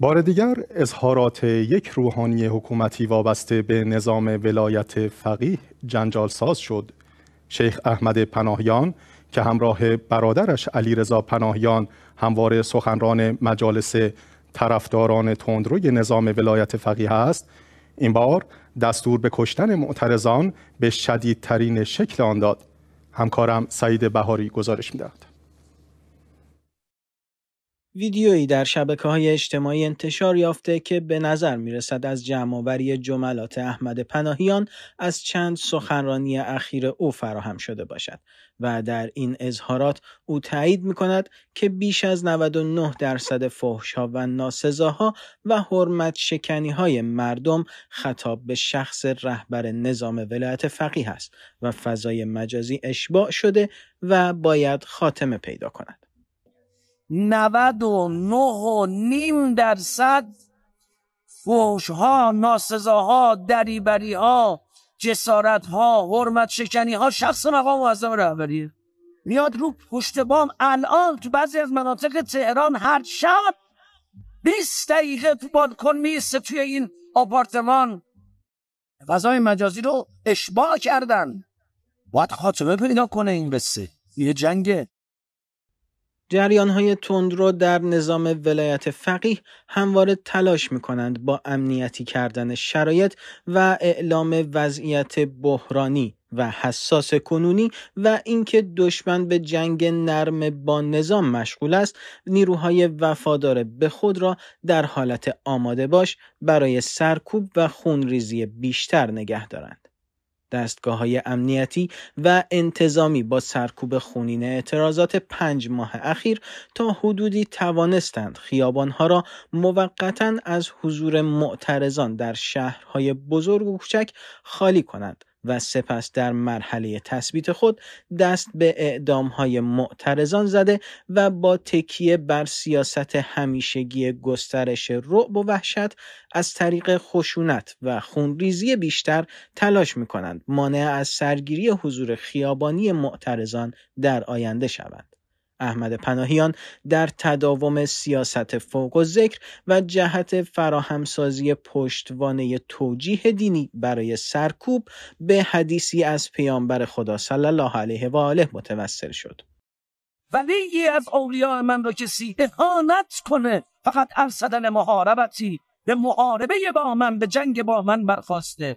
بار دیگر اظهارات یک روحانی حکومتی وابسته به نظام ولایت فقیه جنجال ساز شد شیخ احمد پناهیان که همراه برادرش علیرضا پناهیان همواره سخنران مجالس طرفداران تندروی نظام ولایت فقیه است این بار دستور به کشتن معترضان به شدیدترین شکل آن داد همکارم سعید بهاری گزارش می‌دهد. ویدیویی در شبکه های اجتماعی انتشار یافته که به نظر می رسد از جمعآوری جملات احمد پناهیان از چند سخنرانی اخیر او فراهم شده باشد و در این اظهارات او تایید می کند که بیش از 99 درصد فحش و ناسزاها و حرمت شکنی های مردم خطاب به شخص رهبر نظام ولایت فقیه است و فضای مجازی اشباع شده و باید خاتمه پیدا کند. 99 و نیم درصد فوش ها ناسزاها دریبریها ها جسارت ها حرمت شکنی ها شخص مقام معظم رهبریه میاد رو پشت بام الان تو بعضی از مناطق تهران هر شب 20 دقیقه تو بالکن میسته توی این آپارتمان غذای مجازی رو اشباع کردن باید خاتمه پیدا کنه این بسه یه جنگه جریان های تندرو در نظام ولایت فقیه همواره تلاش می با امنیتی کردن شرایط و اعلام وضعیت بحرانی و حساس کنونی و اینکه دشمن به جنگ نرم با نظام مشغول است نیروهای وفادار به خود را در حالت آماده باش برای سرکوب و خونریزی بیشتر نگه دارند. دستگاه های امنیتی و انتظامی با سرکوب خونین اعتراضات پنج ماه اخیر تا حدودی توانستند خیابانها را موقتا از حضور معترضان در شهرهای بزرگ و کوچک خالی کنند و سپس در مرحله تثبیت خود دست به های معترضان زده و با تکیه بر سیاست همیشگی گسترش رعب و وحشت از طریق خشونت و خونریزی بیشتر تلاش می کنند مانع از سرگیری حضور خیابانی معترضان در آینده شوند. احمد پناهیان در تداوم سیاست فوق و ذکر و جهت فراهمسازی پشتوانه توجیه دینی برای سرکوب به حدیثی از پیامبر خدا صلی الله علیه و آله متوسل شد ولی از اولیاء من را کسی اهانت کنه فقط ارسدن محاربتی به معاربه با من به جنگ با من برخواسته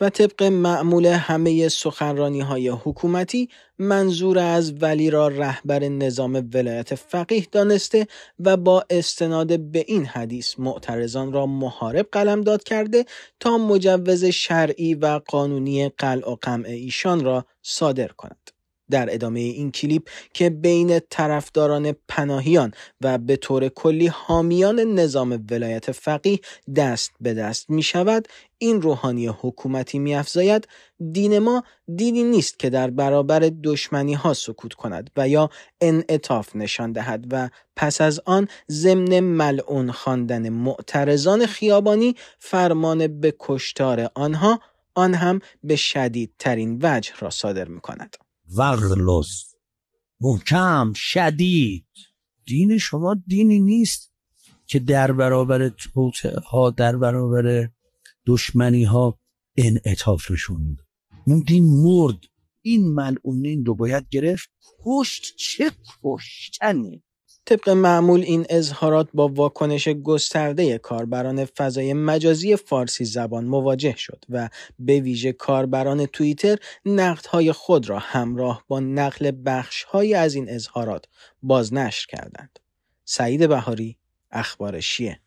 و طبق معمول همه سخنرانی های حکومتی منظور از ولی را رهبر نظام ولایت فقیه دانسته و با استناد به این حدیث معترضان را محارب داد کرده تا مجوز شرعی و قانونی قلع و قمع ایشان را صادر کند. در ادامه این کلیپ که بین طرفداران پناهیان و به طور کلی حامیان نظام ولایت فقیه دست به دست می شود این روحانی حکومتی می افزاید دین ما دینی نیست که در برابر دشمنی ها سکوت کند و یا انعطاف نشان دهد و پس از آن ضمن ملعون خواندن معترضان خیابانی فرمان به کشتار آنها آن هم به شدیدترین وجه را صادر می کند. وارلوس، محکم شدید دین شما دینی نیست که در برابر توته ها در برابر دشمنی ها انعطاف نشون اون دین مرد این ملعونین رو باید گرفت کشت چه کشتنی طبق معمول این اظهارات با واکنش گسترده کاربران فضای مجازی فارسی زبان مواجه شد و به ویژه کاربران توییتر نقدهای خود را همراه با نقل بخشهایی از این اظهارات بازنشر کردند. سعید بهاری اخبار شیه